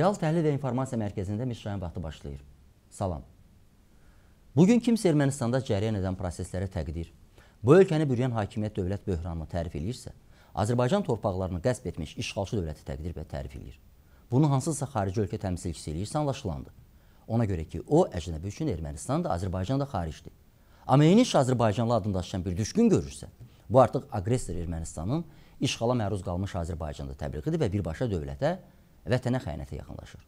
Real Təhlil və İnformasiya Mərkəzində Mirşahin vaxtı başlayır. Salam. Bugün kimsə Ermənistanda cərəyan edən prosesləri təqdir, bu ölkəni bürüyən hakimiyyət dövlət böhranını tərif edirsə, Azərbaycan torpaqlarını qəsb etmiş işğalçı dövləti təqdir və tərif edir. Bunu hansısa xarici ölkə təmsilçisi eləyirsə anlaşılandı. Ona görə ki, o əcnəbi üçün Ermənistan da, Azərbaycan da xaricdir. Ameniş Azərbaycanlı adındaşan bir düşkün görürsə, bu artıq aqressor Ermənistanın işğala məruz qalmış Azərbaycanda təbliğidir və birbaşa dövlətə təbliğidir vətənə xəyanətə yaxınlaşır.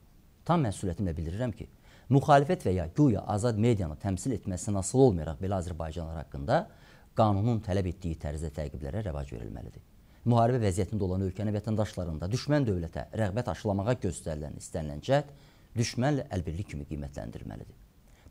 Tam məsuliyyətimlə bildirirəm ki, müxalifət və ya güya azad medianı təmsil etməsi nasıl olmayaraq belə Azərbaycanlar haqqında qanunun tələb etdiyi tərzdə təqiblərə rəvac verilməlidir. Müharibə vəziyyətində olan ölkənin vətəndaşlarında düşmən dövlətə rəğbət aşılamağa göstərilən istənilən cəhd düşmənlə əlbirlik kimi qiymətləndirilməlidir.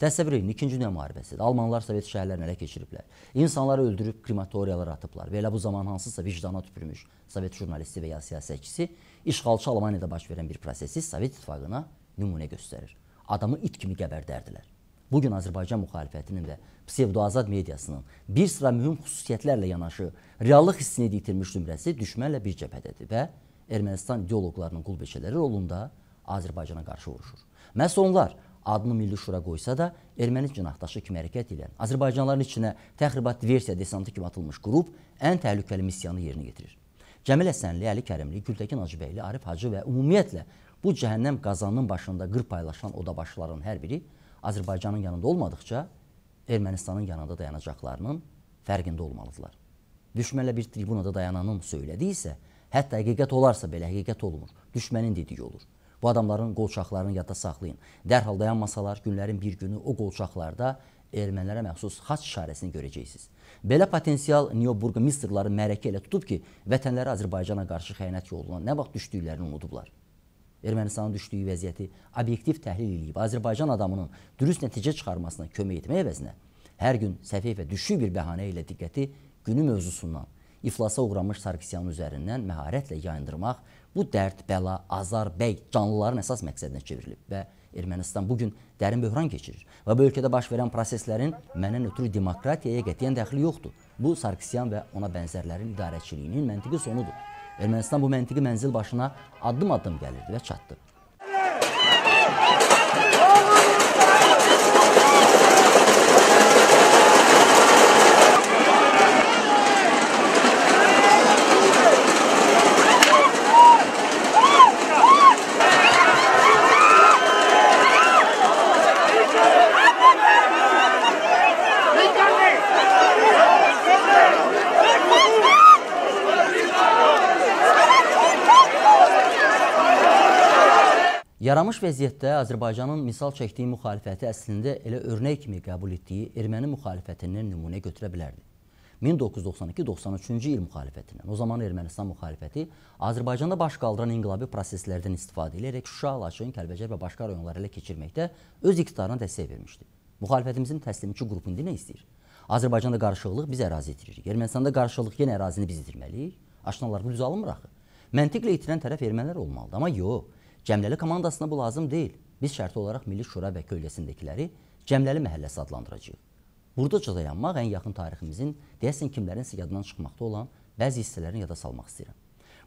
Təsəvvür edin, 2-ci dünya müharibəsidir. Almanlar Sovet şəhərlərini ələ keçiriblər. İnsanları öldürüb krematoriyalara atıblar. Və elə bu zaman hansısa vicdana tüpürmüş Sovet jurnalisti və ya siyasətçisi işğalçı Almaniyada baş verən bir prosesi Sovet İttifaqına nümunə göstərir. Adamı it kimi qəbərdərdilər. Bugün Azərbaycan müxalifətinin və psevdoazad mediasının bir sıra mühüm xüsusiyyətlərlə yanaşı reallıq hissini yitirmiş nümrəsi düşmənlə bir cəbhədədir və Ermənistan ideoloqlarının qulbeçələri rolunda Azərbaycana qarşı vuruşur. Məhz onlar adını Milli Şura qoysa da erməni cinahdaşı kimi hərəkət edən Azərbaycanlıların içinə təxribat diversiya desantı kimi atılmış qrup ən təhlükəli missiyanı yerinə yetirir. Cəmil Əsənli, Əli Kərimli, Gültəkin Hacıbəyli, Arif Hacı və ümumiyyətlə bu cəhənnəm qazanının başında qır paylaşan odabaşıların hər biri Azərbaycanın yanında olmadıqca Ermənistanın yanında dayanacaqlarının fərqində olmalıdırlar. Düşmənlə bir tribunada dayananın söylədiyi isə, hətta həqiqət olarsa belə həqiqət olmur, düşmənin dediyi olur. Bu adamların qolçaqlarını yadda saxlayın. Dərhal dayanmasalar günlərin bir günü o qolçaqlarda ermənilərə məxsus xaç işarəsini görəcəksiniz. Belə potensial neoburqmistrları mərəkə ilə tutub ki, vətənləri Azərbaycana qarşı xəyanət yoluna nə vaxt düşdüklərini unudublar. Ermənistanın düşdüyü vəziyyəti obyektiv təhlil edib Azərbaycan adamının dürüst nəticə çıxarmasına kömək etmək əvəzinə hər gün səfifə düşük bir bəhanə ilə diqqəti günü mövzusundan, iflasa uğramış Sarkisyanın üzərindən məharətlə yayındırmaq Bu dərd, bəla, azar, bəy canlıların əsas məqsədinə çevrilib və Ermənistan bu gün dərin böhran keçirir və bu ölkədə baş verən proseslərin məndən ötürü demokratiyaya qətiyyən dəxli yoxdur. Bu Sarkisyan və ona bənzərlərin idarəçiliyinin məntiqi sonudur. Ermənistan bu məntiqi mənzil başına addım-addım gəlirdi və çatdı. Yaranmış vəziyyətdə Azərbaycanın misal çəkdiyi müxalifəti əslində elə örnək kimi qəbul etdiyi erməni müxalifətindən nümunə götürə bilərdi. 1992-93-cü il müxalifətindən, o zaman Ermənistan müxalifəti Azərbaycanda baş qaldıran inqilabi proseslərdən istifadə edərək Şuşa, Laçın, Kəlbəcər və başqa rayonları ilə keçirməkdə öz iqtidarına dəstək vermişdi. Müxalifətimizin təslimçi qrupu indi nə istəyir? Azərbaycanda qarışıqlıq biz ərazi itiririk. Ermənistanda qarışıqlıq yenə ərazini biz itirməliyik. Aşınalar bu düz alınmır axı. Məntiqlə itirən tərəf ermənilər olmalıdır, amma yox. Cəmləli komandasına bu lazım deyil. Biz şərti olaraq Milli Şura və kölgəsindəkiləri Cəmləli məhəlləsi adlandıracağıq. Buradaca dayanmaq ən yaxın tariximizin, deyəsən kimlərinsə yadından çıxmaqda olan bəzi hissələrini yada salmaq istəyirəm.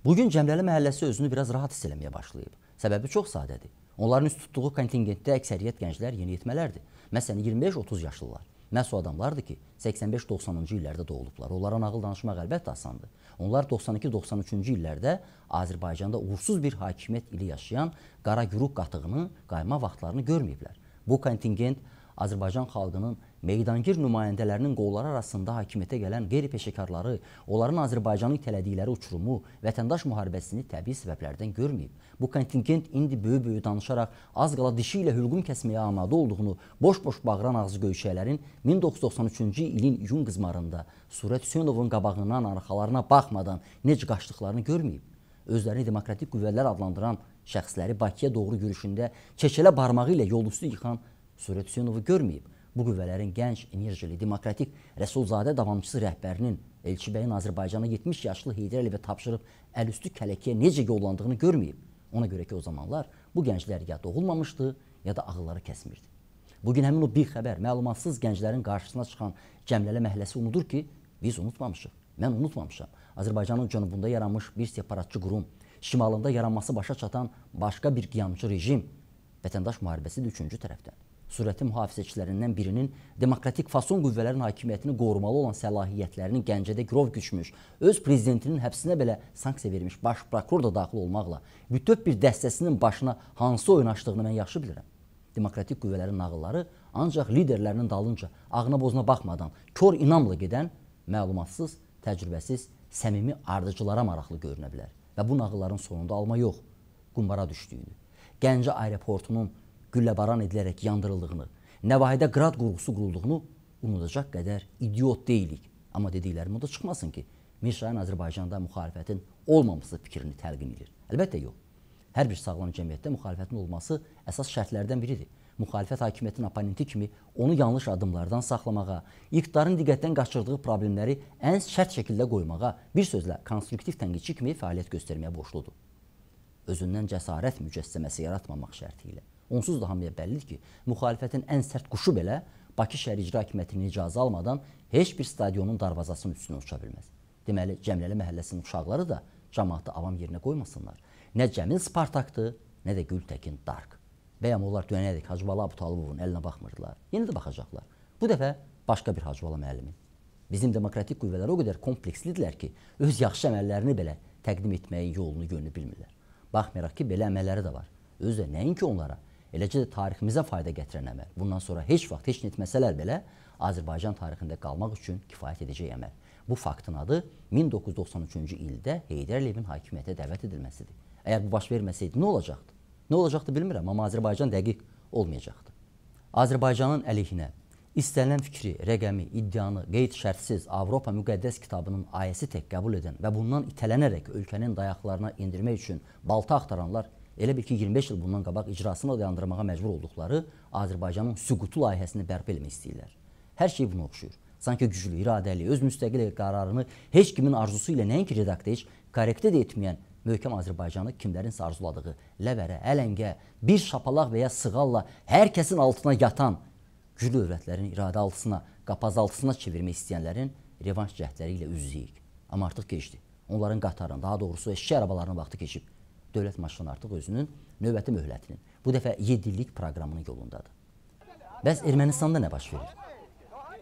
Bugün Cəmləli məhəlləsi özünü biraz rahat hiss eləməyə başlayıb. Səbəbi çox sadədir. Onların üst tutduğu kontingentdə əksəriyyət gənclər yeniyetmələrdir. Məsələn, 25-30 yaşlılar. Məhz o adamlardır ki, 85-90-cı illərdə doğulublar. Onlara nağıl danışmaq əlbəttə asandır. Onlar 92-93-cü illərdə Azərbaycanda uğursuz bir hakimiyyət ili yaşayan qara güruh qatığını, qayma vaxtlarını görməyiblər. Bu kontingent Azərbaycan xalqının meydangir nümayəndələrinin qolları arasında hakimiyyətə gələn qeyri-peşəkarları, onların Azərbaycanı itələdikləri uçurumu, vətəndaş müharibəsini təbii səbəblərdən görməyib. Bu kontingent indi böyük-böyük danışaraq az qala dişi ilə hülqum kəsməyə amadə olduğunu boş-boş bağıran ağzı göyçəklərin 1993-cü ilin iyun qızmarında Surət Hüseynovun qabağından arxalarına baxmadan necə qaçdıqlarını görməyib. Özlərini demokratik qüvvələr adlandıran şəxsləri Bakıya doğru yürüşündə çəkələ barmağı ilə yol üstü yıxan Surət Hüseynovu görməyib bu qüvvələrin gənc, enerjili, demokratik Rəsulzadə davamçısı rəhbərinin Elçi bəyin Azərbaycana 70 yaşlı Heydər Əliyevə tapşırıb əlüstü kələkiyə necə yollandığını görməyib. Ona görə ki, o zamanlar bu gənclər ya doğulmamışdı, ya da ağılları kəsmirdi. Bugün həmin o bir xəbər məlumatsız gənclərin qarşısına çıxan Cəmlələ məhləsi unudur ki, biz unutmamışıq. Mən unutmamışam. Azərbaycanın cənubunda yaranmış bir separatçı qurum, şimalında yaranması başa çatan başqa bir qiyamçı rejim, vətəndaş müharibəsi də üçüncü tərəfdən surəti mühafizəçilərindən birinin demokratik fason qüvvələrin hakimiyyətini qorumalı olan səlahiyyətlərini Gəncədə girov güçmüş, öz prezidentinin həbsinə belə sanksiya vermiş baş prokuror da daxil olmaqla bütöv bir dəstəsinin başına hansı oyun açdığını mən yaxşı bilirəm. Demokratik qüvvələrin nağılları ancaq liderlərinin dalınca ağına bozuna baxmadan, kör inamla gedən məlumatsız, təcrübəsiz, səmimi ardıcılara maraqlı görünə bilər və bu nağılların sonunda alma yox, qumbara düşdüyünü. Gəncə aeroportunun gülləbaran edilərək yandırıldığını, Nəvahidə qrad qurğusu qurulduğunu unudacaq qədər idiot deyilik. Amma dediklərim o da çıxmasın ki, Mirşayan Azərbaycanda müxalifətin olmaması fikrini təlqin edir. Əlbəttə yox. Hər bir sağlam cəmiyyətdə müxalifətin olması əsas şərtlərdən biridir. Müxalifət hakimiyyətin oponenti kimi onu yanlış addımlardan saxlamağa, iqtidarın diqqətdən qaçırdığı problemləri ən sərt şəkildə qoymağa, bir sözlə konstruktiv tənqidçi kimi fəaliyyət göstərməyə borcludur. Özündən cəsarət mücəssəməsi yaratmamaq şərti ilə. Onsuz da hamıya bəllidir ki, müxalifətin ən sərt quşu belə Bakı şəhər icra hakimiyyətinin icazə almadan heç bir stadionun darvazasının üstünə uça bilməz. Deməli, Cəmləli məhəlləsinin uşaqları da cəmaatı avam yerinə qoymasınlar. Nə Cəmil Spartakdı, nə də Gültəkin Dark. Bəyəm onlar dönəyədik Hacıbala Abutalıbovun əlinə baxmırdılar. Yenə də baxacaqlar. Bu dəfə başqa bir Hacıbala müəllimin. Bizim demokratik qüvvələr o qədər komplekslidirlər ki, öz yaxşı əməllərini belə təqdim etməyin yolunu, yönünü bilmirlər. Baxmayaraq ki, belə əməlləri də var. Özü də nəinki onlara, eləcə də tariximizə fayda gətirən əməl. Bundan sonra heç vaxt heç net məsələr belə Azərbaycan tarixində qalmaq üçün kifayət edəcək əməl. Bu faktın adı 1993-cü ildə Heydər Əliyevin hakimiyyətə dəvət edilməsidir. Əgər bu baş verməsəydi nə olacaqdı? Nə olacaqdı bilmirəm, amma Azərbaycan dəqiq olmayacaqdı. Azərbaycanın əleyhinə istənilən fikri, rəqəmi, iddianı qeyd şərtsiz Avropa müqəddəs kitabının ayəsi tək qəbul edən və bundan itələnərək ölkənin dayaqlarına endirmək üçün balta axtaranlar elə bil ki 25 il bundan qabaq icrasını dayandırmağa məcbur olduqları Azərbaycanın süqutu layihəsini bərpa etmək istəyirlər. Hər şey buna oxşuyur. Sanki güclü, iradəli, öz müstəqil qərarını heç kimin arzusu ilə nəinki redaktə heç korrektə də etməyən möhkəm Azərbaycanı kimlərinsə arzuladığı ləvərə, ələngə, bir şapalaq və ya sığalla hər kəsin altına yatan güclü övrətlərin iradə altısına, qapaz altısına çevirmək istəyənlərin revanş cəhdləri ilə üzləyik. Amma artıq keçdi. Onların qatarın, daha doğrusu eşki arabalarının vaxtı keçib dövlət maşını artıq özünün növbəti möhlətinin, bu dəfə 7 illik proqramının yolundadır. Bəs Ermənistanda nə baş verir?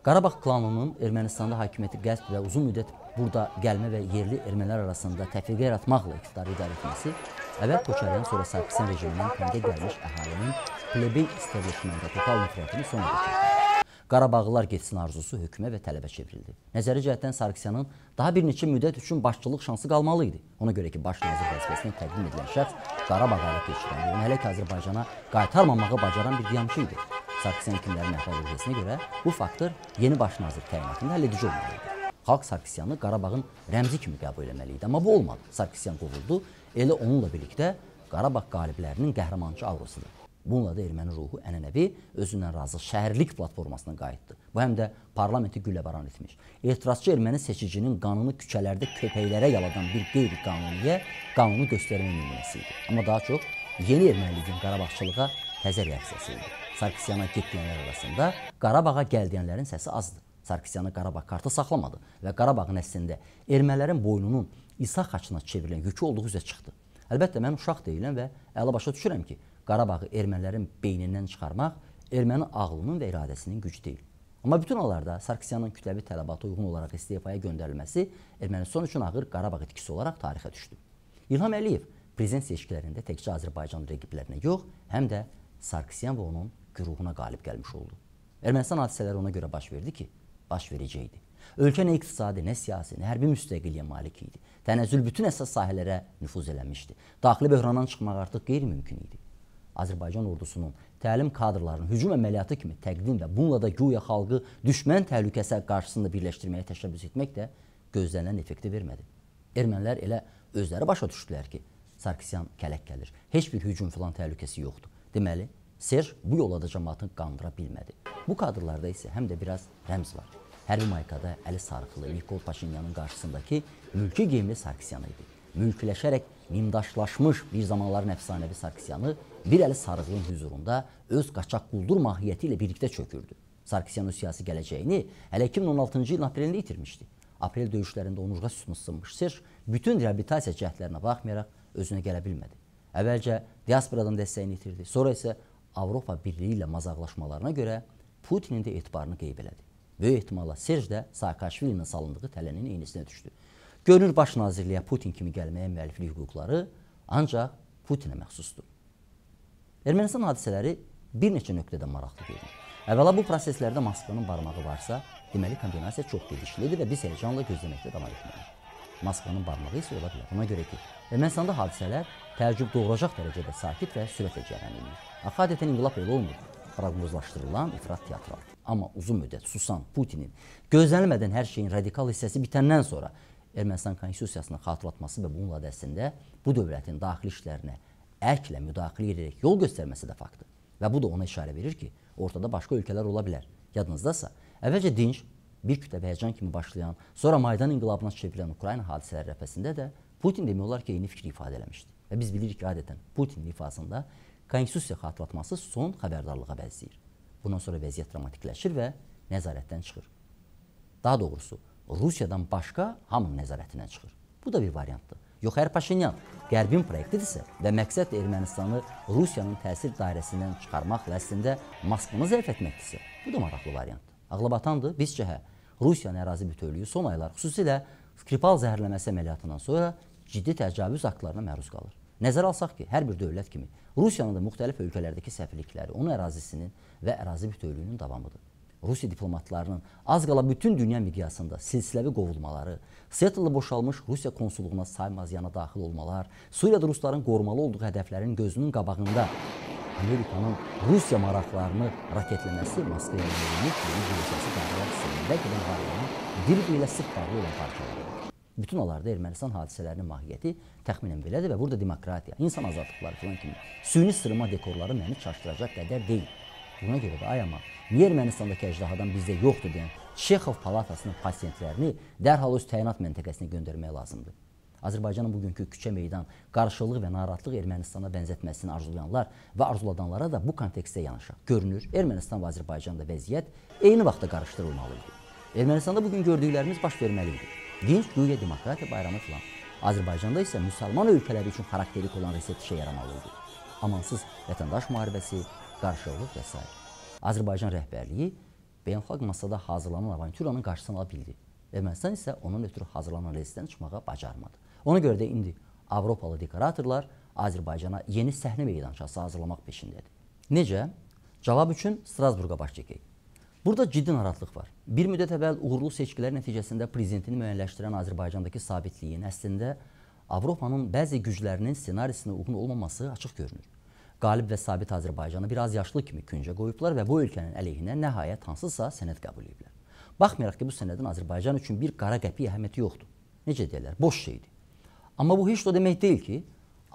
Qarabağ klanının Ermənistanda hakimiyyəti qəsb və uzun müddət burada gəlmə və yerli ermənilər arasında təfriqə yaratmaqla iqtidarı idarə etməsi əvvəl Koçaryan sonra Sarkisyan rejimindən təngə gəlmiş əhalinin plebey istəvişmində total nifrətini sona gətirdi. Qarabağlılar getsin arzusu hökmə və tələbə çevrildi. Nəzəri cəhətdən Sarkisyanın daha bir neçə müddət üçün başçılıq şansı qalmalı idi. Ona görə ki, baş nazir vəzifəsinə təqdim edilən şəxs Qarabağa alıb keçirən, onu hələ ki Azərbaycana qaytarmamağı bacaran bir qiyamçı idi. Sarkisyan kimlərin əhval-ruhiyyəsinə görə bu faktor yeni baş nazir təyinatında həll edici olmalı idi. Xalq Sarkisyanı Qarabağın rəmzi kimi qəbul etməli idi, amma bu olmadı. Sarkisyan qovuldu, elə onunla birlikdə Qarabağ qaliblərinin qəhrəmancı avrosudur. Bununla da erməni ruhu ənənəvi özündən razı şəhərlik platformasına qayıtdı. Bu həm də parlamenti gülləbaran etmiş. Etirazçı erməni seçicinin qanını küçələrdə köpəklərə yaladan bir qeyri-qanuniyə qanunu göstərmə nümunəsi idi. Amma daha çox yeni erməniliyin Qarabağçılığa təzə reaksiyası idi. Sarkisyana getdiyənlər arasında Qarabağa gəldiyənlərin səsi azdır. Sarkisyana Qarabağ kartı saxlamadı və Qarabağın əslində ermənilərin boynunun İsa xaçına çevrilən yükü olduğu üzə çıxdı. Əlbəttə mən uşaq deyiləm və əla başa düşürəm ki, Qarabağı ermənilərin beynindən çıxarmaq erməni ağlının və iradəsinin gücü deyil. Amma bütün hallarda Sarkisyanın kütləvi tələbata uyğun olaraq istefaya göndərilməsi Ermənistan üçün ağır Qarabağ itkisi olaraq tarixə düşdü. İlham Əliyev prezident seçkilərində təkcə Azərbaycan rəqiblərinə yox, həm də Sarkisyan və onun güruhuna qalib gəlmiş oldu. Ermənistan hadisələri ona görə baş verdi ki, baş verəcəkdi. Ölkə nə iqtisadi, nə siyasi, nə hərbi müstəqilliyə malik idi. Tənəzzül bütün əsas sahələrə nüfuz eləmişdi. Daxili böhrandan çıxmaq artıq qeyri-mümkün idi. Azərbaycan ordusunun təlim kadrlarının hücum əməliyyatı kimi təqdim və bununla da güya xalqı düşmən təhlükəsi qarşısında birləşdirməyə təşəbbüs etmək də gözlənilən effekti vermədi. Ermənilər elə özləri başa düşdülər ki, Sarkisyan kələk gəlir. Heç bir hücum filan təhlükəsi yoxdur. Deməli, Serj bu yolla da cəmaatını qandıra bilmədi. Bu kadrlarda isə həm də biraz rəmz var. Hərbi maykada Əli Sarıqlı Nikol Paşinyanın qarşısındakı mülki geyimli Sarkisyan idi. Mülkləşərək nimdaşlaşmış bir zamanların əfsanəvi Sarkisyanı bir əli sarığın hüzurunda öz qaçaq quldur mahiyyəti ilə birlikdə çökürdü. Sarkisyan öz siyasi gələcəyini hələ 2016-cı ilin aprelində itirmişdi. Aprel döyüşlərində onurğa sütunu sınmış Sirr bütün reabilitasiya cəhdlərinə baxmayaraq özünə gələ bilmədi. Əvvəlcə diasporadan dəstəyini itirdi, sonra isə Avropa Birliyi ilə mazaqlaşmalarına görə Putinin də etibarını qeyb elədi. Böyük ehtimalla Serj də Saakashvilinin salındığı tələnin eynisinə düşdü. Görünür baş nazirliyə Putin kimi gəlməyə müəlliflik hüquqları ancaq Putinə məxsusdur. Ermənistan hadisələri bir neçə nöqtədə maraqlı görünür. Əvvəla bu proseslərdə Moskvanın barmağı varsa, deməli kombinasiya çox gedişlidir və biz həyecanla gözləməkdə davam etməliyik. Moskvanın barmağı isə ola bilər. Ona görə ki, Ermənistanda hadisələr təəccüb doğuracaq dərəcədə sakit və sürətlə cərəyan edir. Axı adətən inqilab elə olmur. Proqnozlaşdırılan ifrat teatral. Amma uzun müddət susan Putinin gözlənilmədən hər şeyin radikal hissəsi bitəndən sonra Ermənistan konstitusiyasını xatırlatması və bununla da əslində bu dövlətin daxili işlərinə əklə müdaxilə edərək yol göstərməsi də faktdır. Və bu da ona işarə verir ki, ortada başqa ölkələr ola bilər. Yadınızdasa, əvvəlcə dinç bir kütləvi həyəcan kimi başlayan, sonra Maydan inqilabına çevrilən Ukrayna hadisələri rəfəsində də Putin demək olar ki, eyni fikri ifadə eləmişdi. Və biz bilirik ki, adətən Putinin ifasında konstitusiya xatırlatması son xəbərdarlığa bəzləyir. Bundan sonra vəziyyət dramatikləşir və nəzarətdən çıxır. Daha doğrusu, Rusiyadan başqa hamının nəzarətinə çıxır. Bu da bir variantdır. Yox, hər Paşinyan Qərbin proyektidirsə və məqsəd Ermənistanı Rusiyanın təsir dairəsindən çıxarmaq və əslində Moskvanı zəif etməkdirsə, bu da maraqlı variantdır. Ağlabatandır, biz cəhə Rusiyanın ərazi bütövlüyü son aylar, xüsusilə Skripal zəhərləməsi əməliyyatından sonra ciddi təcavüz aktlarına məruz qalır. Nəzərə alsaq ki, hər bir dövlət kimi Rusiyanın da müxtəlif ölkələrdəki səfirlikləri onun ərazisinin və ərazi bütövlüyünün davamıdır. Rusiya diplomatlarının az qala bütün dünya miqyasında silsiləvi qovulmaları, Seattle-da boşalmış Rusiya konsulluğuna saymaz yana daxil olmalar, Suriyada rusların qorumalı olduğu hədəflərin gözünün qabağında Amerikanın Rusiya maraqlarını raketləməsi Moskvaya yönəlmiş yeni bölgəsi dağlar hissəsində ki, müharibənin bir-birlə sıx bağlı olan parçalarıdır. Bütün onlarda Ermənistan hadisələrinin mahiyyəti təxminən belədir və burada demokratiya, insan azadlıqları filan kimi süni sırma dekorları məni çaşdıracaq qədər deyil. Buna görə də ay amma Niyə Ermənistandakı əjdahadan bizdə yoxdur deyən Çexov palatasının pasientlərini dərhal öz təyinat məntəqəsinə göndərmək lazımdır. Azərbaycanın bugünkü küçə meydan, qarşılıq və narahatlıq Ermənistana bənzətməsini arzulayanlar və arzuladanlara da bu kontekstdə yanaşaq. Görünür, Ermənistan və Azərbaycanda vəziyyət eyni vaxtda qarışdırılmalı idi. Ermənistanda bugün gördüklərimiz baş verməli idi. Dinç, güya demokratiya bayramı filan. Azərbaycanda isə müsəlman ölkələri üçün xarakterik olan reset işə yaramalı idi. Amansız vətəndaş müharibəsi, qarşılıq və s. Azərbaycan rəhbərliyi beynəlxalq masada hazırlanan avantyuranın qarşısını ala bildi. Ermənistan isə onun ötürü hazırlanan reysdən çıxmağa bacarmadı. Ona görə də indi Avropalı dekoratorlar Azərbaycana yeni səhnə meydançası hazırlamaq peşindədir. Necə? Cavab üçün Strasburqa baş çəkək. Burada ciddi narahatlıq var. Bir müddət əvvəl uğurlu seçkilər nəticəsində prezidentini müəyyənləşdirən Azərbaycandakı sabitliyin əslində Avropanın bəzi güclərinin ssenarisinə uyğun olmaması açıq görünür qalib və sabit Azərbaycanı biraz yaşlı kimi küncə qoyublar və bu ölkənin əleyhinə nəhayət hansısa sənəd qəbul ediblər. Baxmayaraq ki, bu sənədin Azərbaycan üçün bir qara qəpik əhəmiyyəti yoxdur. Necə deyirlər? Boş şeydir. Amma bu heç də demək deyil ki,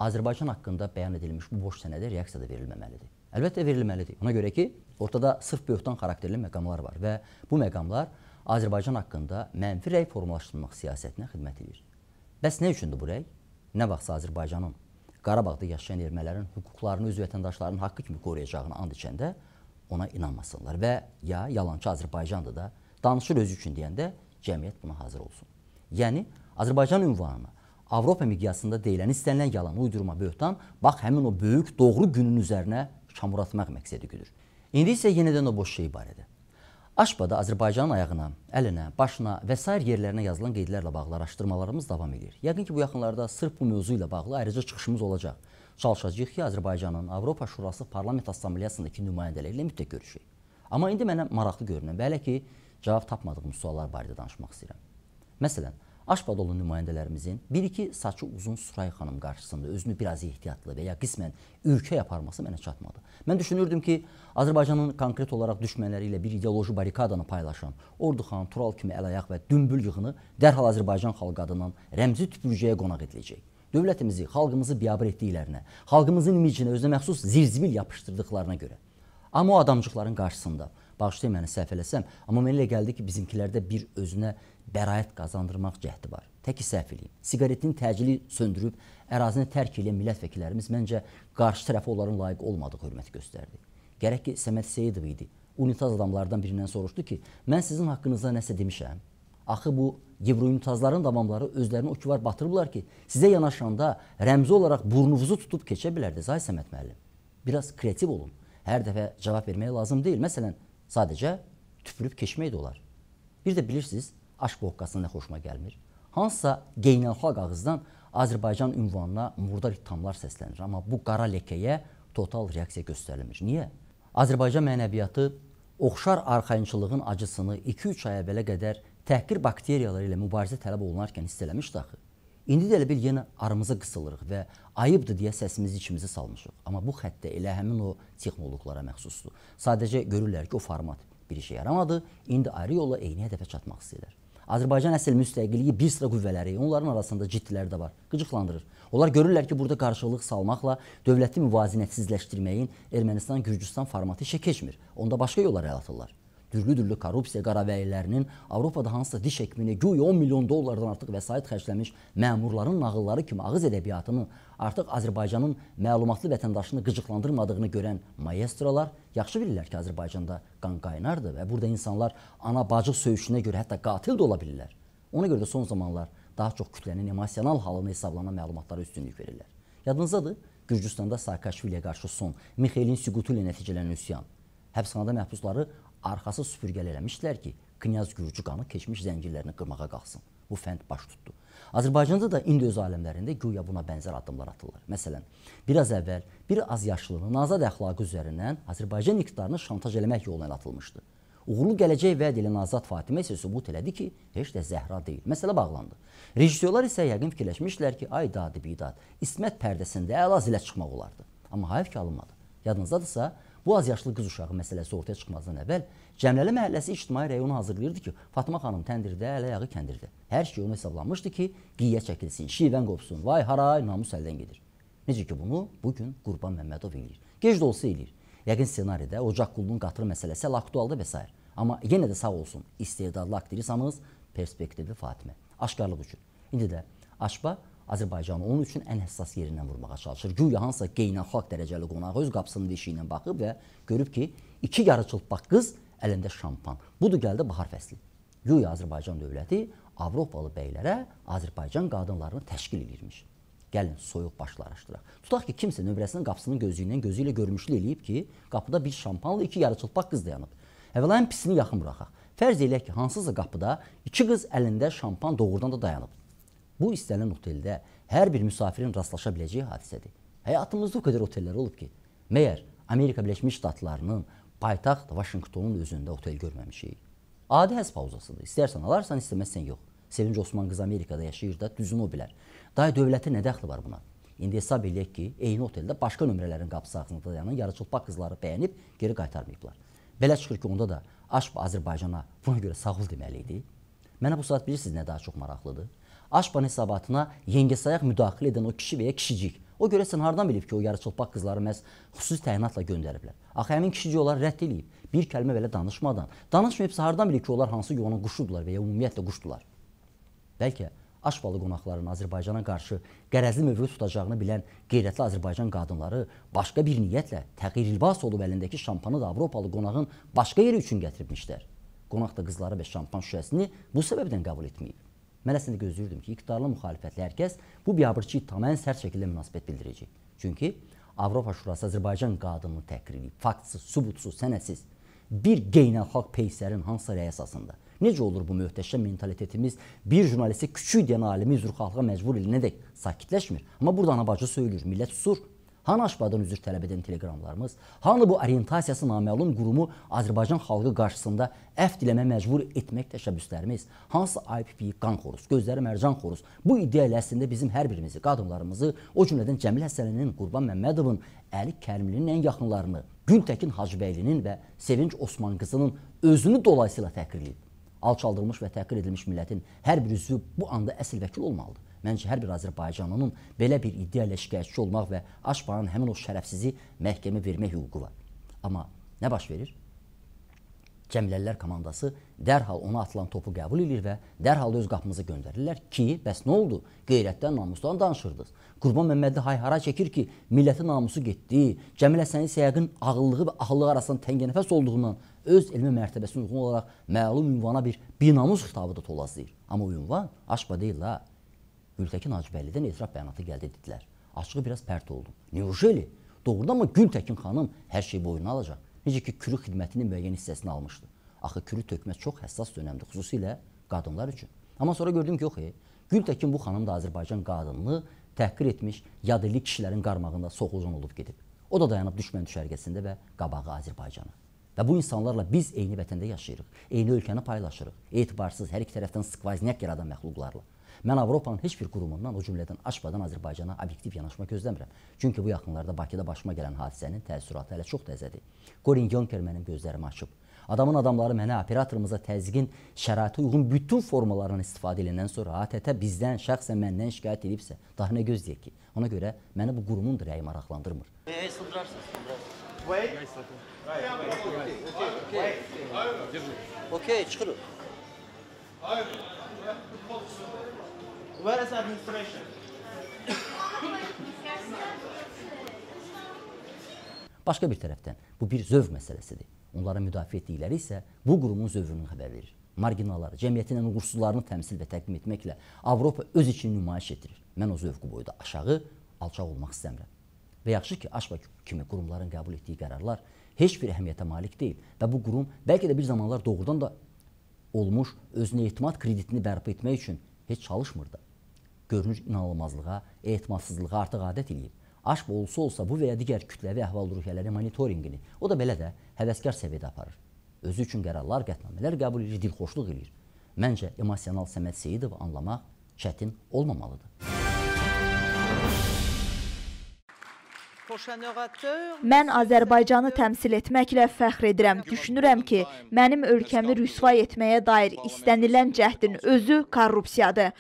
Azərbaycan haqqında bəyan edilmiş bu boş sənədə reaksiya da verilməməlidir. Əlbəttə verilməlidir. Ona görə ki, ortada sırf böhtan xarakterli məqamlar var və bu məqamlar Azərbaycan haqqında mənfi rəy formalaşdırmaq siyasətinə xidmət edir. Bəs nə üçündür bu rəy? Nə vaxtsa Azərbaycanın Qarabağda yaşayan ermənilərin hüquqlarını öz vətəndaşlarının haqqı kimi qoruyacağını and içəndə ona inanmasınlar və ya yalançı Azərbaycandır da danışır özü üçün deyəndə cəmiyyət buna hazır olsun. Yəni Azərbaycan ünvanını Avropa miqyasında deyilən istənilən yalan, uydurma, böhtan bax həmin o böyük doğru günün üzərinə çamur atmaq məqsədi güdür. İndi isə yenə də o boş şey barədə. Aşbada Azərbaycanın ayağına, əlinə, başına və s. yerlərinə yazılan qeydlərlə bağlı araşdırmalarımız davam edir. Yəqin ki, bu yaxınlarda sırf bu mövzu ilə bağlı ayrıca çıxışımız olacaq. Çalışacağıq ki, Azərbaycanın Avropa Şurası Parlament Assambleyasındakı nümayəndələri ilə mütləq görüşək. Amma indi mənə maraqlı görünən və hələ ki, cavab tapmadığım suallar barədə danışmaq istəyirəm. Məsələn, Aşbad olun nümayəndələrimizin bir-iki saçı uzun Suray xanım qarşısında özünü biraz ehtiyatlı və ya qismən ürkə yaparması mənə çatmadı. Mən düşünürdüm ki, Azərbaycanın konkret olaraq düşmənləri ilə bir ideoloji barikadanı paylaşan Orduxan, Tural kimi əlayaq və dümbül yığını dərhal Azərbaycan xalqı adından rəmzi tüpürcəyə qonaq ediləcək. Dövlətimizi, xalqımızı biabır etdiklərinə, xalqımızın imicinə özünə məxsus zirzibil yapışdırdıqlarına görə. Amma o adamcıqların qarşısında, bağışlayın məni səhv eləsəm, amma mənə elə gəldi ki, bizimkilərdə bir özünə bəraət qazandırmaq cəhdi var. Təki səhv eləyib. Siqaretin təcili söndürüb ərazini tərk edən millət vəkillərimiz məncə qarşı tərəfə onların layiq olmadığı hörmət göstərdi. Gərək ki, Səməd Seyidov idi. Unitaz adamlardan birindən soruşdu ki, mən sizin haqqınızda nəsə demişəm. Axı bu Yevrounitazların davamları özlərini o ki var batırıblar ki, sizə yanaşanda rəmzi olaraq burnunuzu tutub keçə bilərdiniz, ay Səməd müəllim. Biraz kreativ olun. Hər dəfə cavab vermək lazım deyil. Məsələn, sadəcə tüpürüb keçmək də olar. Bir də bilirsiniz, aşboqqası nə xoşuma gəlmir. Hansısa qeynəlxalq ağızdan Azərbaycan ünvanına murdar ittihamlar səslənir, amma bu qara ləkəyə total reaksiya göstərilmir. Niyə? Azərbaycan mənəviyyatı oxşar arxayınçılığın acısını 2-3 ay əvvələ qədər təhqir bakteriyaları ilə mübarizə tələb olunarkən hiss eləmişdi axı. İndi də elə bil yenə aramıza qısılırıq və ayıbdır deyə səsimizi içimizə salmışıq. Amma bu xəttə elə həmin o texnoloqlara məxsusdur. Sadəcə görürlər ki, o format bir işə yaramadı. İndi ayrı yolla eyni hədəfə çatmaq istəyirlər. Azərbaycan əsl müstəqilliyi bir sıra qüvvələri, onların arasında ciddilər də var, qıcıqlandırır. Onlar görürlər ki, burada qarşılıq salmaqla dövləti müvazinətsizləşdirməyin Ermənistan-Gürcüstan formatı işə keçmir. Onda başqa yollar əl atırlar dürlü-dürlü korrupsiya qaravəylərinin Avropada hansısa diş həkimini güya 10 milyon dollardan artıq vəsait xərcləmiş məmurların nağılları kimi ağız ədəbiyyatını artıq Azərbaycanın məlumatlı vətəndaşını qıcıqlandırmadığını görən maestrolar yaxşı bilirlər ki, Azərbaycanda qan qaynardır və burada insanlar ana-bacı söyüşünə görə hətta qatil də ola bilirlər. Ona görə də son zamanlar daha çox kütlənin emosional halını hesablanan məlumatlara üstünlük verirlər. Yadınızdadır, Gürcüstanda Saakashviliyə qarşı son Mixailin süqutu ilə nəticələnən üsyan həbsxanada məhbusları arxası süpürgəl eləmişdilər ki, Knyaz Gürcü qanı keçmiş zəncirlərini qırmağa qalxsın. Bu fənd baş tutdu. Azərbaycanda da indi öz aləmlərində guya buna bənzər addımlar atırlar. Məsələn, biraz əvvəl bir az yaşlının azad əxlaqı üzərindən Azərbaycan iqtidarını şantaj eləmək yoluna atılmışdı. Uğurlu gələcək vəd edən Azad Fatimə isə sübut elədi ki, heç də Zəhra deyil. Məsələ bağlandı. Rejissorlar isə yəqin fikirləşmişdilər ki, ay dadı bidad, ismət pərdəsində əlaz ilə çıxmaq olardı. Amma hayf ki alınmadı. Yadınızdadırsa, Bu az yaşlı qız uşağı məsələsi ortaya çıxmazdan əvvəl Cəmləli məhəlləsi ictimai rəyonu hazırlayırdı ki, Fatma xanım təndirdə, əl ayağı kəndirdə. Hər şey ona hesablanmışdı ki, qiyyə çəkilsin, şivən qopsun, vay haray, namus əldən gedir. Necə ki bunu bu gün Qurban Məmmədov eləyir. Gec də olsa eləyir. Yəqin ssenaridə Ocaq qulunun qatırı məsələsi hələ aktualda və s. Amma yenə də sağ olsun, istedadlı aktrisamız perspektivli Fatimə. Aşkarlıq üçün. İndi də Aşba Azərbaycanı onun üçün ən həssas yerindən vurmağa çalışır. Güya hansısa beynəlxalq dərəcəli qonaq öz qapısının deşiyi ilə baxıb və görüb ki, iki yarı çılpaq qız əlində şampan. Budur gəldi bahar fəsli. Güya Azərbaycan dövləti Avropalı bəylərə Azərbaycan qadınlarını təşkil edirmiş. Gəlin soyuq başla araşdıraq. Tutaq ki, kimsə nömrəsinin qapısının gözlüyündən gözü ilə görmüşlük eləyib ki, qapıda bir şampanla iki yarıçılpaq qız dayanıb. Əvvəla ən pisini yaxın buraxaq. Fərz eləyək ki, hansısa qapıda iki qız əlində şampan doğrudan da dayanıb. Bu istənilən oteldə hər bir müsafirin rastlaşa biləcəyi hadisədir. Həyatımızda o qədər otellər olub ki, məyər Amerika Birləşmiş Ştatlarının paytaxt Vaşinqtonun özündə otel görməmişik. Adi həz pauzasıdır. İstərsən alarsan, istəməzsən yox. Sevinc Osman qız Amerikada yaşayır da, düzünü o bilər. Day dövləti nə dəxli var buna? İndi hesab eləyək ki, eyni oteldə başqa nömrələrin qapısı ağzında dayanan yarıçılpaq qızları bəyənib geri qaytarmayıblar. Belə çıxır ki, onda da Aşp Azərbaycana buna görə sağ ol deməli idi. Mənə bu saat bilirsiniz nə daha çox maraqlıdır? Aşban hesabatına yengesayaq müdaxilə edən o kişi və ya kişicik. O görə sən hardan bilib ki, o yarıçılpaq qızları məhz xüsusi təyinatla göndəriblər? Axı həmin kişicik onları rədd eləyib. Bir kəlmə belə danışmadan. Danışmayıbsa hardan bilib ki, onlar hansı yolun quşudular və ya ümumiyyətlə quşdular? Bəlkə Aşbalı qonaqların Azərbaycana qarşı qərəzli mövqe tutacağını bilən qeyrətli Azərbaycan qadınları başqa bir niyyətlə təğyir ilbas olub əlindəki şampanı da Avropalı qonağın başqa yeri üçün gətiribmişlər. Qonaq da qızları və şampan şüşəsini bu səbəbdən qəbul etməyib. Mən əslində gözləyirdim ki, iqtidarlı müxalifətli hər kəs bu biabırçı ittamaya ən sərt şəkildə münasibət bildirəcək. Çünki Avropa Şurası Azərbaycan qadını təhqir edib, faktsız, sübutsuz, sənədsiz bir beynəlxalq peysərin hansısa rəy əsasında. Necə olur bu möhtəşəm mentalitetimiz bir jurnalisti küçük deyən alimi üzrxahlığa məcbur edilənədək sakitləşmir. Amma burada anabacı söylür, millət susur. Hanı Aşbadan üzr tələb edən teleqramlarımız, hanı bu orientasiyası naməlum qurumu Azərbaycan xalqı qarşısında əf diləmə məcbur etmək təşəbbüslərimiz, hansı IPP qan xoruz, gözləri mərcan xoruz, bu iddia ilə əslində bizim hər birimizi, qadınlarımızı, o cümlədən Cəmil Həsəninin, Qurban Məmmədovun, Əli Kərimlinin ən yaxınlarını, Gültəkin Hacıbəylinin və Sevinç Osman qızının özünü dolayısıyla təhqir edib. Alçaldılmış və təhqir edilmiş millətin hər bir üzvü bu anda əsl vəkil olmalıdır. Məncə hər bir Azərbaycanlının belə bir iddia ilə şikayətçi olmaq və Aşbaranın həmin o şərəfsizi məhkəmə vermək hüququ var. Amma nə baş verir? Cəmiləllər komandası dərhal ona atılan topu qəbul edir və dərhal öz qapımıza göndərirlər ki, bəs nə oldu? Qeyrətdən, namusdan danışırdınız. Qurban Məmmədi hayhara çəkir ki, milləti namusu getdi, Cəmilə sənin səyəqin ağıllığı və ahıllığı arasında təngənəfəs olduğundan öz elmi mərtəbəsinə uyğun olaraq məlum ünvana bir binamus xitabı da tolazlayır. Amma o ünvan aşba deyil la. Gültəkin Hacıbəllidən etiraf bəyanatı gəldi dedilər. Açığı biraz pərt oldum. Neujeli? Doğrudan mı Gültəkin xanım hər şeyi boynuna alacaq? Necə ki, kürü xidmətinin müəyyən hissəsini almışdı. Axı kürü tökmə çox həssas dönəmdir, xüsusilə qadınlar üçün. Amma sonra gördüm ki, yox, e, Gültəkin bu xanım da Azərbaycan qadınını təhqir etmiş, yadilli kişilərin qarmağında soğuzun olub gedib. O da dayanıb düşmən düşərgəsində və qabağı Azərbaycana. Və bu insanlarla biz eyni vətəndə yaşayırıq, eyni ölkəni paylaşırıq, etibarsız, hər iki tərəfdən skvaznyak yaradan məxluqlarla. Mən Avropanın heç bir qurumundan, o cümlədən Aşbadan Azərbaycana obyektiv yanaşma gözləmirəm. Çünki bu yaxınlarda Bakıda başıma gələn hadisənin təəssüratı hələ çox təzədir. Qorin Yonker mənim gözlərimi açıb. Adamın adamları mənə operatorumuza təzyiqin şəraiti uyğun bütün formalarından istifadə edəndən sonra ATƏT bizdən, şəxsən məndən şikayət edibsə, daha nə gözləyək ki? Ona görə məni bu qurumun da rəyi maraqlandırmır. Ey, sındırarsınız, sındırarsınız. Wait. Okey, çıxırıq. Hayır. Where is administration? Başqa bir tərəfdən bu bir zövq məsələsidir. Onlara müdafiə etdikləri isə bu qurumun zövqünün xəbər verir. Marginalları, cəmiyyətin ən uğursuzlarını təmsil və təqdim etməklə Avropa öz içini nümayiş etdirir. Mən o zövqü boyda aşağı, alçaq olmaq istəmirəm. Və yaxşı ki, AŞVA kimi qurumların qəbul etdiyi qərarlar heç bir əhəmiyyətə malik deyil və bu qurum bəlkə də bir zamanlar doğrudan da olmuş özünə etimad kreditini bərpa etmək üçün heç çalışmırdı görünür inanılmazlığa, etimadsızlığa artıq adət eləyib. Aşq olsa olsa bu və ya digər kütləvi əhval-ruhiyyələrin monitorinqini, o da belə də həvəskar səviyyədə aparır. Özü üçün qərarlar, qətnamələr qəbul edir, dilxoşluq eləyir. Məncə, emosional Səməd Seyidovu anlamaq çətin olmamalıdır. Mən Azərbaycanı təmsil etməklə fəxr edirəm. Düşünürəm ki, mənim ölkəmi rüsva etməyə dair istənilən cəhdin özü korrupsiyadır.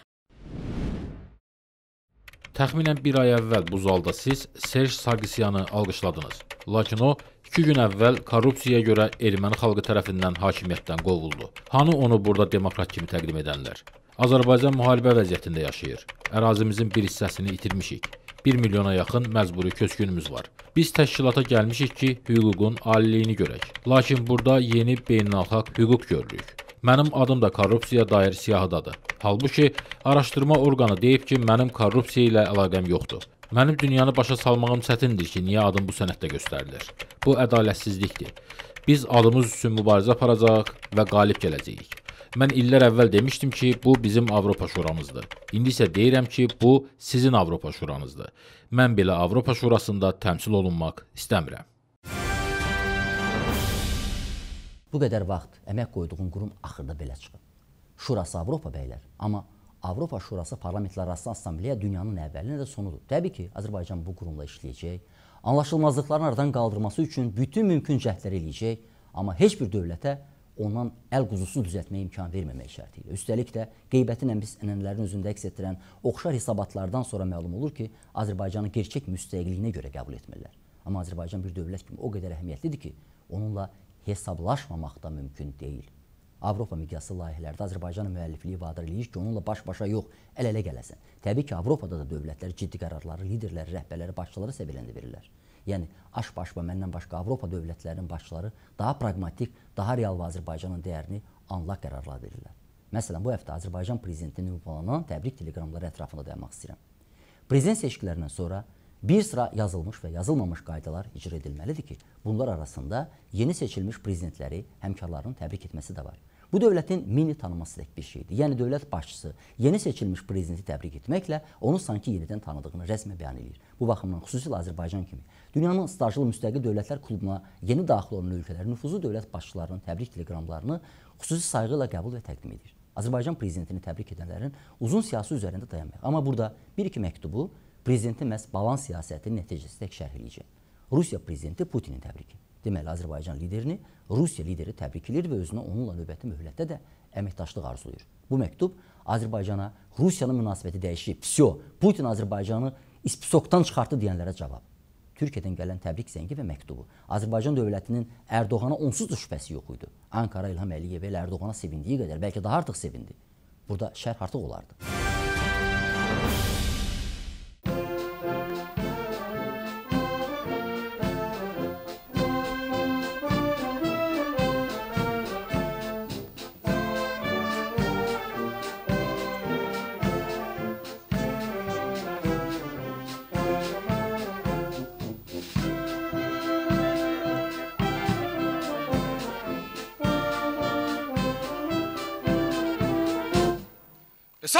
Təxminən bir ay əvvəl bu zalda siz Serj Sarkisyanı alqışladınız. Lakin o, iki gün əvvəl korrupsiyaya görə erməni xalqı tərəfindən hakimiyyətdən qovuldu. Hanı onu burada demokrat kimi təqdim edənlər? Azərbaycan müharibə vəziyyətində yaşayır. Ərazimizin bir hissəsini itirmişik. 1 milyona yaxın məcburi köçkünümüz var. Biz təşkilata gəlmişik ki, hüququn aliliyini görək. Lakin burada yeni beynəlxalq hüquq görürük mənim adım da korrupsiya dair siyahıdadır. Halbuki araşdırma orqanı deyib ki, mənim korrupsiya ilə əlaqəm yoxdur. Mənim dünyanı başa salmağım çətindir ki, niyə adım bu sənəddə göstərilir. Bu ədalətsizlikdir. Biz adımız üçün mübarizə aparacaq və qalib gələcəyik. Mən illər əvvəl demişdim ki, bu bizim Avropa Şuramızdır. İndi isə deyirəm ki, bu sizin Avropa Şuranızdır. Mən belə Avropa Şurasında təmsil olunmaq istəmirəm. Bu qədər vaxt əmək qoyduğun qurum axırda belə çıxıb. Şurası Avropa bəylər, amma Avropa Şurası Parlamentlər Arası Assambleya dünyanın əvvəlinə də sonudur. Təbii ki, Azərbaycan bu qurumla işləyəcək, anlaşılmazlıqların aradan qaldırması üçün bütün mümkün cəhdlər eləyəcək, amma heç bir dövlətə ondan əl quzusunu düzəltməyə imkan verməmək şərti ilə. Üstəlik də qeybətin ənənələrin üzündə əks etdirən oxşar hesabatlardan sonra məlum olur ki, Azərbaycanı gerçək müstəqilliyinə görə qəbul etmirlər. Amma Azərbaycan bir dövlət kimi o qədər əhəmiyyətlidir ki, onunla hesablaşmamaq da mümkün deyil. Avropa miqyaslı layihələrdə Azərbaycanın müəllifliyi var eləyir ki, onunla baş-başa yox, əl-ələ gələsən. Təbii ki, Avropada da dövlətlər ciddi qərarları, liderləri, rəhbərləri, başçıları səviyyəndə verirlər. Yəni aş-başba məndən başqa Avropa dövlətlərinin başçıları daha praqmatik, daha real və Azərbaycanın dəyərini anlaq qərarlar verirlər. Məsələn, bu həftə Azərbaycan prezidentinin ünvanlanan təbrik telegramları ətrafında dayanmaq istəyirəm. Prezident seçkilərindən sonra Bir sıra yazılmış və yazılmamış qaydalar icra edilməlidir ki, bunlar arasında yeni seçilmiş prezidentləri həmkarlarının təbrik etməsi də var. Bu dövlətin mini tanıması tək bir şeydir. Yəni dövlət başçısı yeni seçilmiş prezidenti təbrik etməklə onu sanki yenidən tanıdığını rəsmi bəyan edir. Bu baxımdan xüsusilə Azərbaycan kimi dünyanın stajlı müstəqil dövlətlər klubuna yeni daxil olan ölkələrin nüfuzlu dövlət başçılarının təbrik teleqramlarını xüsusi sayğı ilə qəbul və təqdim edir. Azərbaycan prezidentini təbrik edənlərin uzun siyasi üzərində dayanmayaq. Amma burada bir-iki məktubu prezidentin məhz balans siyasətinin nəticəsi tək şərh eləyəcək. Rusiya prezidenti Putinin təbriki. Deməli, Azərbaycan liderini Rusiya lideri təbrik edir və özünə onunla növbəti möhlətdə də əməkdaşlıq arzulayır. Bu məktub Azərbaycana Rusiyanın münasibəti dəyişib, psio, Putin Azərbaycanı ispsokdan çıxartdı deyənlərə cavab. Türkiyədən gələn təbrik zəngi və məktubu. Azərbaycan dövlətinin Ərdoğana onsuz da şübhəsi yox idi. Ankara İlham Əliyev elə Ərdoğana sevindiyi qədər, bəlkə daha artıq sevindi. Burada şərh artıq olardı. Müzik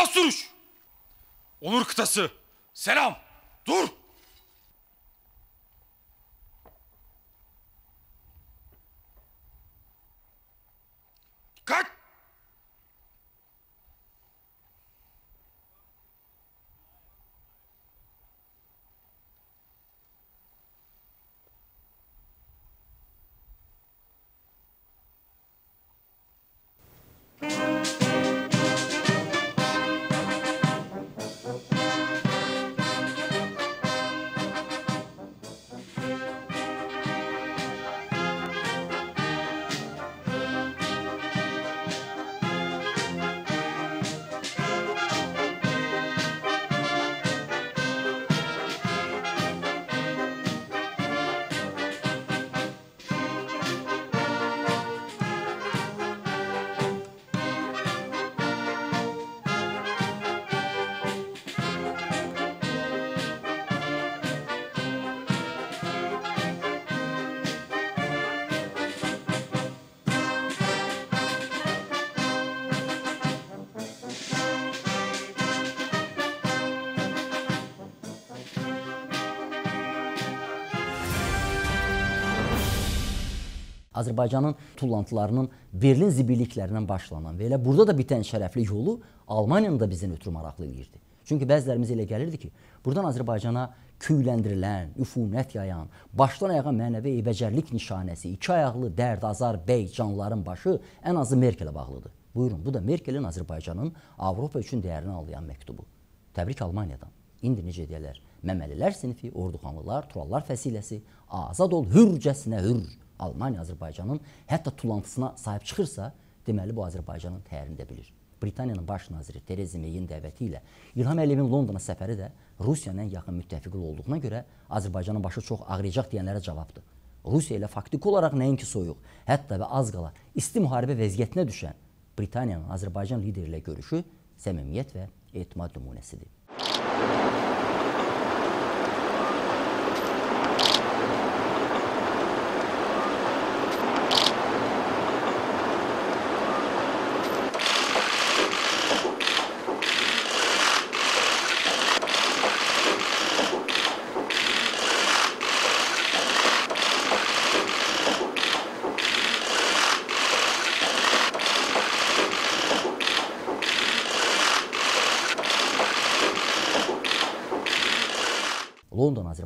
Şah duruş. Onur kıtası. Selam. Dur. Azərbaycanın tullantılarının Berlin zibilliklərindən başlanan və elə burada da bitən şərəfli yolu Almaniyanın da bizdən ötürü maraqlı eləyirdi. Çünki bəzilərimizə elə gəlirdi ki, buradan Azərbaycana küyləndirilən, üfunət yayan, başdan ayağa mənəvi eybəcərlik nişanəsi, iki ayaqlı dərd azar bəy canların başı ən azı Merkelə bağlıdır. Buyurun, bu da Merkelin Azərbaycanın Avropa üçün dəyərini anlayan məktubu. Təbrik Almaniyadan. İndi necə deyirlər? Məməlilər sinifi, orduxanlılar, turallar fəsiləsi, azad ol hürcəsinə hür. Almaniya Azərbaycanın hətta tulantısına sahib çıxırsa, deməli bu Azərbaycanın təhrini də bilir. Britaniyanın baş naziri Tereza May-in dəvəti ilə İlham Əliyevin Londona səfəri də Rusiya ilə yaxın müttəfiqli olduğuna görə Azərbaycanın başı çox ağrıyacaq deyənlərə cavabdır. Rusiya ilə faktiki olaraq nəinki soyuq, hətta və az qala isti müharibə vəziyyətinə düşən Britaniyanın Azərbaycan lideri ilə görüşü səmimiyyət və etimad nümunəsidir.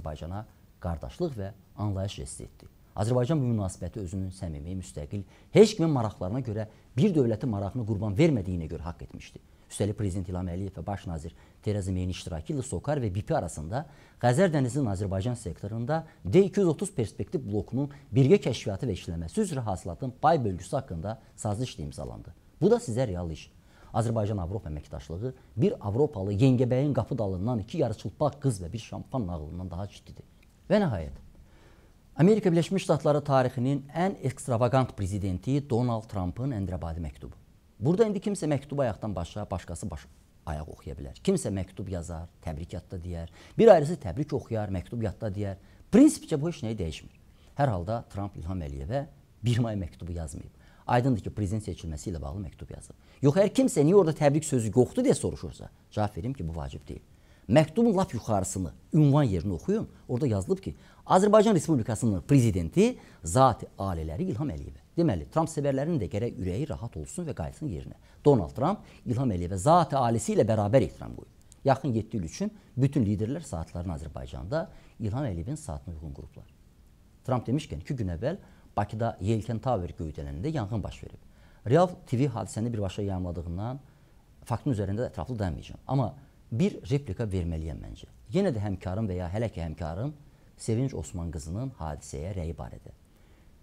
Azərbaycana qardaşlıq və anlayış rəst etdi. Azərbaycan bu münasibəti özünün səmimi, müstəqil, heç kimin maraqlarına görə bir dövlətin marağını qurban vermədiyinə görə haqq etmişdi. Üstəlik Prezident İlham Əliyev və Baş nazir Tereza Meyin iştirakı ilə SOCAR və BP arasında Xəzər dənizinin Azərbaycan sektorunda D230 perspektiv blokunun birgə kəşfiyyatı və işləməsi üzrə hasilatın pay bölgüsü haqqında sazişlə imzalandı. Bu da sizə real iş Azərbaycan-Avropa əməkdaşlığı bir Avropalı yengebəyin qapı dalından iki yarıçılpaq qız və bir şampan nağılından daha ciddidir. Və nəhayət, Amerika Birləşmiş Ştatları tarixinin ən ekstravagant prezidenti Donald Trumpın Əndrəbadi məktubu. Burada indi kimsə məktubu ayaqdan başa, başqası baş ayaq oxuya bilər. Kimsə məktub yazar, təbrik yadda deyər. Bir ayrısı təbrik oxuyar, məktub yadda deyər. Prinsipcə bu heç nəyi dəyişmir. Hər halda Trump İlham Əliyevə 1 may məktubu yazmayıb. Aydındır ki, prezident seçilməsi ilə bağlı məktub yazıb. Yox, hər kimsə niyə orada təbrik sözü yoxdur deyə soruşursa, cavab verim ki, bu vacib deyil. Məktubun lap yuxarısını, ünvan yerini oxuyun. Orada yazılıb ki, Azərbaycan Respublikasının prezidenti zat ailələri İlham Əliyevə. Deməli, Trump sevərlərinin də gərək ürəyi rahat olsun və qayıtsın yerinə. Donald Trump İlham Əliyevə zat ailəsi ilə bərabər ehtiram qoyub. Yaxın 7 il üçün bütün liderlər saatlarını Azərbaycanda İlham Əliyevin saatına uyğun qurublar. Trump demişkən 2 gün əvvəl Bakıda Yelkən Tower göydələnində yanğın baş verib. Real TV hadisəni birbaşa yayımladığından faktın üzərində ətraflı dayanmayacağam. Amma bir replika verməliyəm məncə. Yenə də həmkarım və ya hələ ki həmkarım Sevinç Osman qızının hadisəyə rəyi barədə.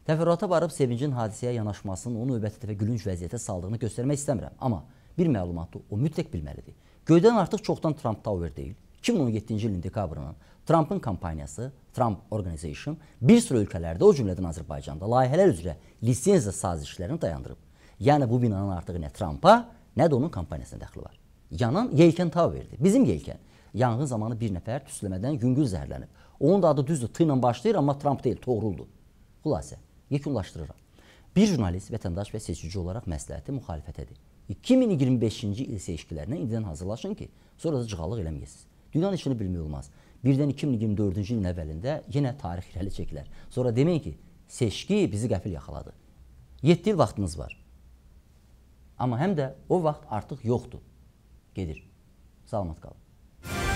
Təfərrüata varıb Sevincin hadisəyə yanaşmasının onu növbəti dəfə gülünc vəziyyətə saldığını göstərmək istəmirəm. Amma bir məlumatı o mütləq bilməlidir. Göydən artıq çoxdan Trump Tower deyil. 2017-ci ilin dekabrının Trampın kampaniyası, Trump Organization bir sıra ölkələrdə, o cümlədən Azərbaycanda layihələr üzrə lisenziya sazişlərini dayandırıb. Yəni bu binanın artıq nə Trampa, nə də onun kampaniyasına dəxli var. Yanan yelkən tav verdi. Bizim yelkən. Yanğın zamanı bir nəfər tüsləmədən yüngül zəhərlənib. Onun da adı düzdür, T ilə başlayır, amma Tramp deyil, Toğruldur. Xülasə, yekunlaşdırıram. Bir jurnalist, vətəndaş və seçici olaraq məsləhəti müxalifətədir. 2025-ci il seçkilərinə indidən hazırlaşın ki, sonra da cığalıq eləməyəsiniz. Dünyanın işini bilmək olmaz. Birdən 2024-cü ilin əvvəlində yenə tarix irəli çəkilər. Sonra deməyin ki, seçki bizi qəfil yaxaladı. 7 il vaxtınız var. Amma həm də o vaxt artıq yoxdur. Gedir. Salamat qalın.